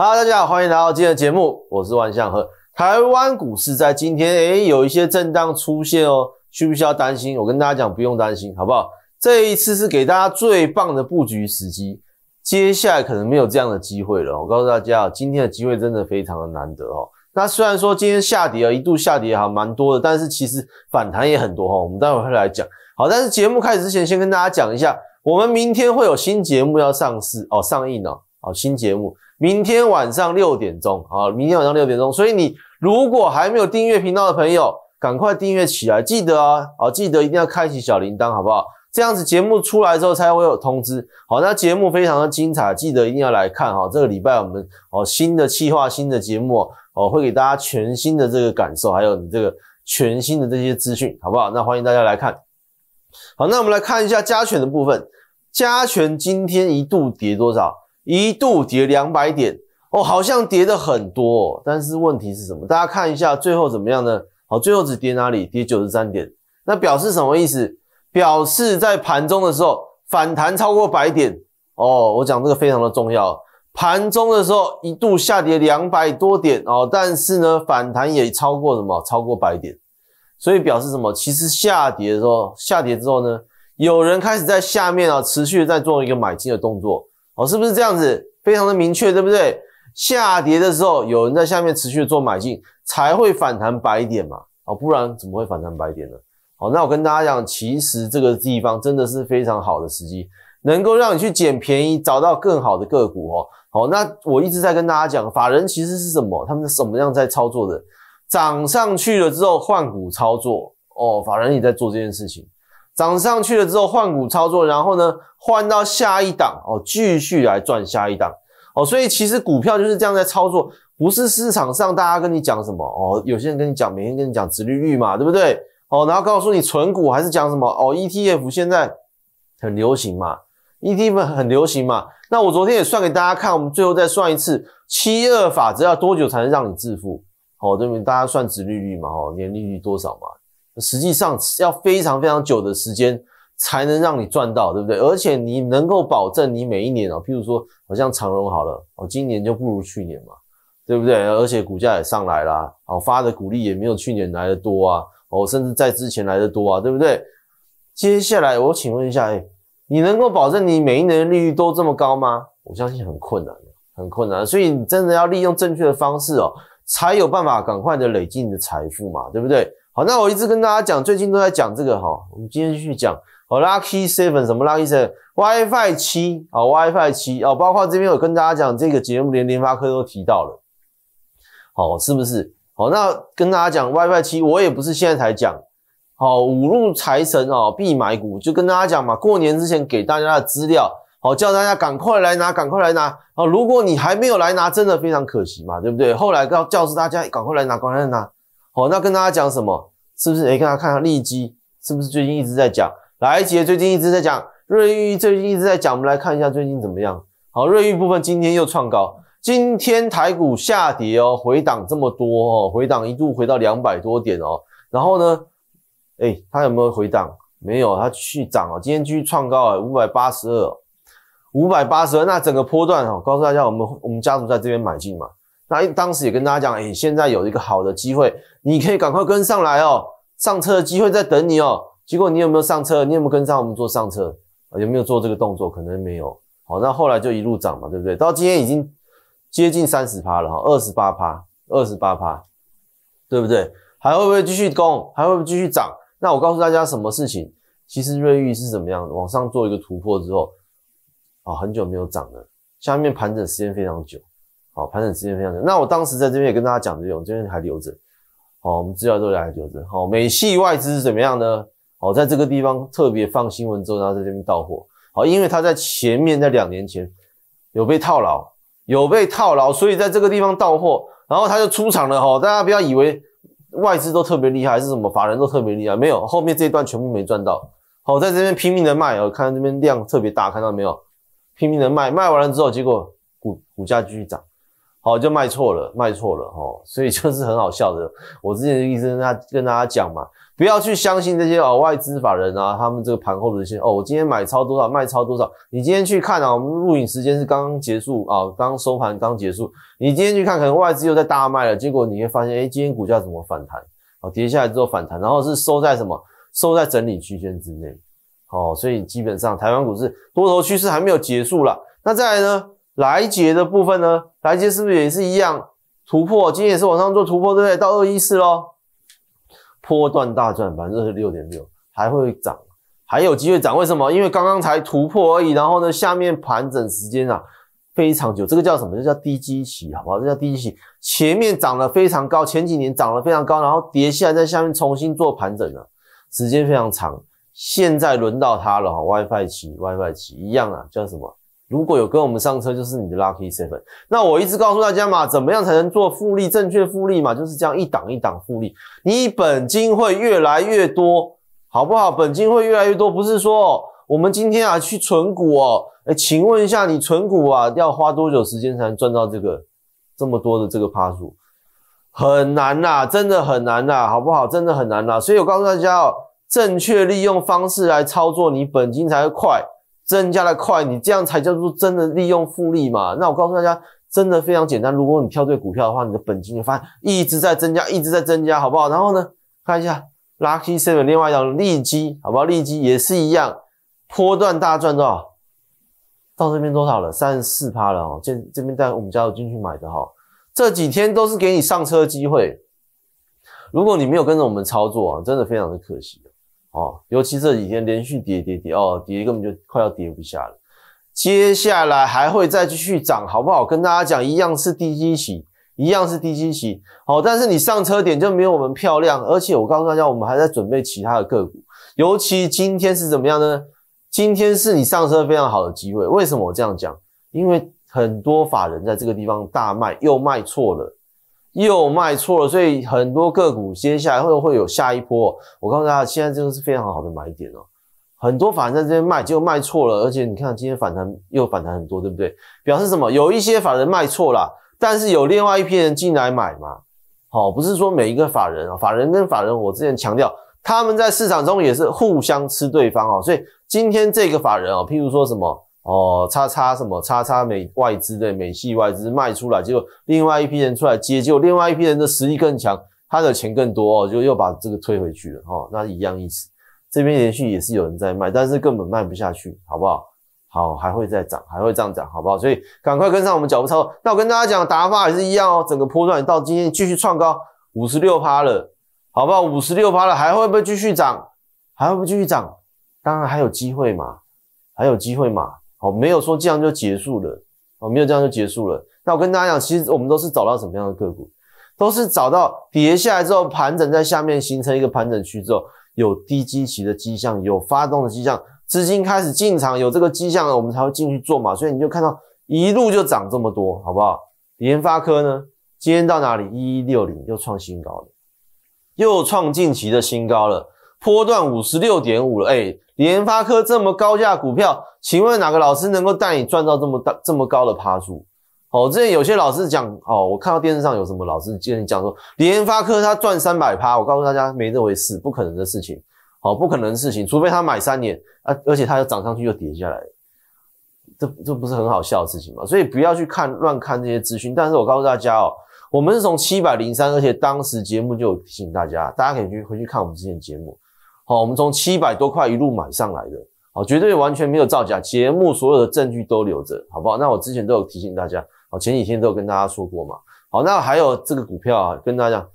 好，大家好，欢迎来到今天的节目，我是万向贺。台湾股市在今天，诶有一些震荡出现哦，需不需要担心？我跟大家讲，不用担心，好不好？这一次是给大家最棒的布局时机，接下来可能没有这样的机会了。我告诉大家，今天的机会真的非常的难得哦。那虽然说今天下跌啊，一度下跌也蛮多的，但是其实反弹也很多哈。我们待会会来讲。好，但是节目开始之前，先跟大家讲一下，我们明天会有新节目要上市哦，上映哦，好，新节目。明天晚上六点钟啊，明天晚上六点钟，所以你如果还没有订阅频道的朋友，赶快订阅起来，记得啊，好，记得一定要开启小铃铛，好不好？这样子节目出来之后才会有通知。好，那节目非常的精彩，记得一定要来看哈。这个礼拜我们哦新的企划，新的节目哦会给大家全新的这个感受，还有你这个全新的这些资讯，好不好？那欢迎大家来看。好，那我们来看一下加权的部分，加权今天一度跌多少？一度跌两百点哦，好像跌的很多，但是问题是什么？大家看一下最后怎么样呢？好，最后只跌哪里？跌九十三点。那表示什么意思？表示在盘中的时候反弹超过百点哦。我讲这个非常的重要，盘中的时候一度下跌两百多点哦，但是呢反弹也超过什么？超过百点。所以表示什么？其实下跌的时候，下跌之后呢，有人开始在下面啊持续在做一个买进的动作。哦，是不是这样子？非常的明确，对不对？下跌的时候，有人在下面持续的做买进，才会反弹白点嘛。哦，不然怎么会反弹白点呢？哦，那我跟大家讲，其实这个地方真的是非常好的时机，能够让你去捡便宜，找到更好的个股哦。好，那我一直在跟大家讲，法人其实是什么，他们是什么样在操作的？涨上去了之后换股操作，哦，法人也在做这件事情。涨上去了之后换股操作，然后呢换到下一档哦，继续来赚下一档哦，所以其实股票就是这样在操作，不是市场上大家跟你讲什么哦，有些人跟你讲每天跟你讲殖利率嘛，对不对？哦，然后告诉你存股还是讲什么哦，ETF 现在很流行嘛，ETF 很流行嘛。那我昨天也算给大家看，我们最后再算一次七二法则要多久才能让你致富？哦，对不对？大家算殖利率嘛，哦，年利率多少嘛？实际上要非常非常久的时间才能让你赚到，对不对？而且你能够保证你每一年哦，譬如说，好像长荣好了哦，今年就不如去年嘛，对不对？而且股价也上来了，哦，发的股利也没有去年来的多啊，哦，甚至在之前来的多啊，对不对？接下来我请问一下，哎，你能够保证你每一年的利率都这么高吗？我相信很困难，很困难。所以你真的要利用正确的方式哦，才有办法赶快的累积你的财富嘛，对不对？好，那我一直跟大家讲，最近都在讲这个哈，我们今天继续讲，哦，Lucky Seven，什么 Lucky Seven WiFi 七，好 WiFi 七，哦，包括这边有跟大家讲这个节目，连联发科都提到了，好，是不是？好，那跟大家讲 WiFi 七，我也不是现在才讲，好，五路财神哦，必买股，就跟大家讲嘛，过年之前给大家的资料，好，叫大家赶快来拿，赶快来拿，哦，如果你还没有来拿，真的非常可惜嘛，对不对？后来告叫示大家，赶快来拿，赶快来拿。好，那跟大家讲什么？是不是？哎，跟大家看看利基，是不是最近一直在讲？来杰最近一直在讲，瑞玉最近一直在讲。我们来看一下最近怎么样？好，瑞玉部分今天又创高，今天台股下跌哦，回档这么多哦，回档一度回到两百多点哦。然后呢，哎，它有没有回档？没有，它去涨哦。今天继续创高啊，五百八十二，五百八十二。那整个波段哦，告诉大家，我们我们家族在这边买进嘛。那当时也跟大家讲，哎，现在有一个好的机会，你可以赶快跟上来哦，上车的机会在等你哦。结果你有没有上车？你有没有跟上我们做上车？有没有做这个动作？可能没有。好，那后来就一路涨嘛，对不对？到今天已经接近三十趴了哈，二十八趴，二十八趴，对不对？还会不会继续攻？还会不会继续涨？那我告诉大家什么事情？其实瑞玉是怎么样？的？往上做一个突破之后，啊，很久没有涨了，下面盘整时间非常久。好，盘整时间非常久。那我当时在这边也跟大家讲这用这边还留着。好，我们资料都还留着。好，美系外资是怎么样呢？好，在这个地方特别放新闻之后，然后在这边到货。好，因为他在前面在两年前有被套牢，有被套牢，所以在这个地方到货，然后他就出场了。哈，大家不要以为外资都特别厉害，还是什么法人都特别厉害，没有。后面这一段全部没赚到。好，在这边拼命的卖，哦，看到这边量特别大，看到没有？拼命的卖，卖完了之后，结果股股价继续涨。哦，就卖错了，卖错了哦，所以就是很好笑的。我之前一直跟他跟大家讲嘛，不要去相信这些哦外资法人啊，他们这个盘后的一些哦，我今天买超多少，卖超多少。你今天去看啊，我们录影时间是刚刚结束啊，刚收盘刚结束。你今天去看，可能外资又在大卖了，结果你会发现，哎，今天股价怎么反弹？哦，跌下来之后反弹，然后是收在什么？收在整理区间之内。哦，所以基本上台湾股市多头趋势还没有结束啦。那再来呢？来杰的部分呢？来杰是不是也是一样突破？今天也是往上做突破，对不对？到二一四咯，波段大赚百分之六点六，还会涨，还有机会涨。为什么？因为刚刚才突破而已。然后呢，下面盘整时间啊非常久，这个叫什么？这叫低基期，好不好？这叫低基期。前面涨得非常高，前几年涨得非常高，然后跌下来，在下面重新做盘整了，时间非常长。现在轮到它了，WiFi 期，WiFi 期一样啊，叫什么？如果有跟我们上车，就是你的 lucky seven。那我一直告诉大家嘛，怎么样才能做复利？正确复利嘛，就是这样一档一档复利，你本金会越来越多，好不好？本金会越来越多，不是说我们今天啊去存股哦。哎，请问一下，你存股啊，要花多久时间才能赚到这个这么多的这个趴数？很难呐，真的很难呐，好不好？真的很难呐。所以我告诉大家哦，正确利用方式来操作，你本金才会快。增加的快，你这样才叫做真的利用复利嘛？那我告诉大家，真的非常简单。如果你挑对股票的话，你的本金就发现一直在增加，一直在增加，好不好？然后呢，看一下 Lucky Seven 另外一张利基，好不好？利基也是一样，波段大赚多少？到这边多少了？三十四趴了哦。这这边带我们加有进去买的哈，这几天都是给你上车机会。如果你没有跟着我们操作啊，真的非常的可惜。哦，尤其这几天连续跌跌跌哦，跌根本就快要跌不下了。接下来还会再继续涨，好不好？跟大家讲，一样是低吸起，一样是低吸起。好，但是你上车点就没有我们漂亮。而且我告诉大家，我们还在准备其他的个股。尤其今天是怎么样呢？今天是你上车非常好的机会。为什么我这样讲？因为很多法人在这个地方大卖，又卖错了。又卖错了，所以很多个股接下来会会有下一波。我告诉大家，现在这个是非常好的买点哦。很多法人这边卖果卖错了，而且你看今天反弹又反弹很多，对不对？表示什么？有一些法人卖错了，但是有另外一批人进来买嘛。好，不是说每一个法人啊，法人跟法人，我之前强调他们在市场中也是互相吃对方啊。所以今天这个法人啊，譬如说什么？哦，叉叉什么叉叉美外资的美系外资卖出来，结果另外一批人出来接，就果另外一批人的实力更强，他的钱更多，就又把这个推回去了哈。那一样意思，这边连续也是有人在卖，但是根本卖不下去，好不好？好，还会再涨，还会这样涨，好不好？所以赶快跟上我们脚步操作。那我跟大家讲打法也是一样哦，整个波段到今天继续创高五十六趴了，好不好？五十六趴了，还会不会继续涨？还会不继续涨？当然还有机会嘛，还有机会嘛。好，没有说这样就结束了，哦，没有这样就结束了。那我跟大家讲，其实我们都是找到什么样的个股，都是找到跌下来之后盘整在下面形成一个盘整区之后，有低基期的迹象，有发动的迹象，资金开始进场，有这个迹象了，我们才会进去做嘛。所以你就看到一路就涨这么多，好不好？联发科呢，今天到哪里？一六零又创新高了，又创近期的新高了。波段五十六点五了，哎，联发科这么高价股票，请问哪个老师能够带你赚到这么大这么高的趴数？哦，之前有些老师讲，哦，我看到电视上有什么老师跟你讲说，联发科他赚三百趴，我告诉大家没这回事，不可能的事情，好，不可能的事情，除非他买三年啊，而且它又涨上去又跌下来，这这不是很好笑的事情吗？所以不要去看乱看这些资讯，但是我告诉大家哦，我们是从七百零三，而且当时节目就有提醒大家，大家可以去回去看我们之前节目。好，我们从七百多块一路买上来的，好，绝对完全没有造假，节目所有的证据都留着，好不好？那我之前都有提醒大家，好，前几天都有跟大家说过嘛，好，那还有这个股票啊，跟大家讲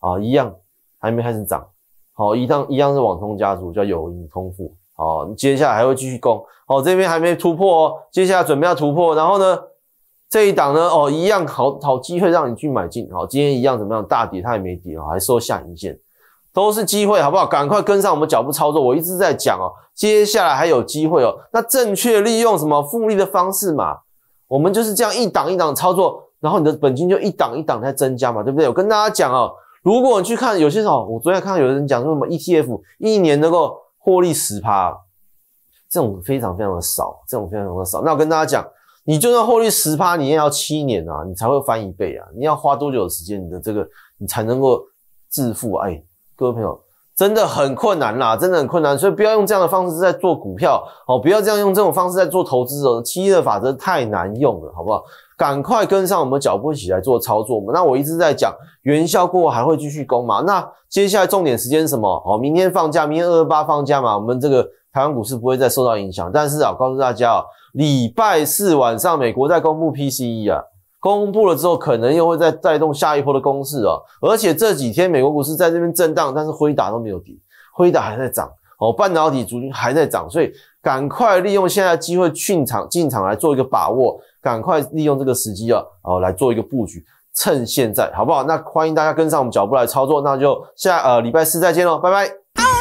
啊，一样还没开始涨，好，一样一样是网通家族，叫有盈通富，好，接下来还会继续攻，好，这边还没突破哦，接下来准备要突破，然后呢，这一档呢，哦，一样好好机会让你去买进，好，今天一样怎么样，大跌它也没跌啊，还收下影线。都是机会，好不好？赶快跟上我们脚步操作。我一直在讲哦，接下来还有机会哦。那正确利用什么复利的方式嘛？我们就是这样一档一档操作，然后你的本金就一档一档在增加嘛，对不对？我跟大家讲哦，如果你去看有些时候，我昨天看到有人讲说什么 ETF 一年能够获利十趴，这种非常非常的少，这种非常的少。那我跟大家讲，你就算获利十趴，你也要七年啊，你才会翻一倍啊，你要花多久的时间，你的这个你才能够致富啊？哎。各位朋友，真的很困难啦，真的很困难，所以不要用这样的方式在做股票哦，不要这样用这种方式在做投资者，七的法则太难用了，好不好？赶快跟上我们脚步一起来做操作嘛。那我一直在讲元宵过后还会继续攻嘛，那接下来重点时间是什么？哦，明天放假，明天二二八放假嘛，我们这个台湾股市不会再受到影响。但是啊，告诉大家啊，礼拜四晚上美国在公布 PCE 啊，公布了之后，可能又会再带动下一波的攻势啊！而且这几天美国股市在这边震荡，但是辉达都没有跌，辉达还在涨哦，半导体逐渐还在涨，所以赶快利用现在机会进场进场来做一个把握，赶快利用这个时机啊哦来做一个布局，趁现在好不好？那欢迎大家跟上我们脚步来操作，那就下呃礼拜四再见喽，拜拜。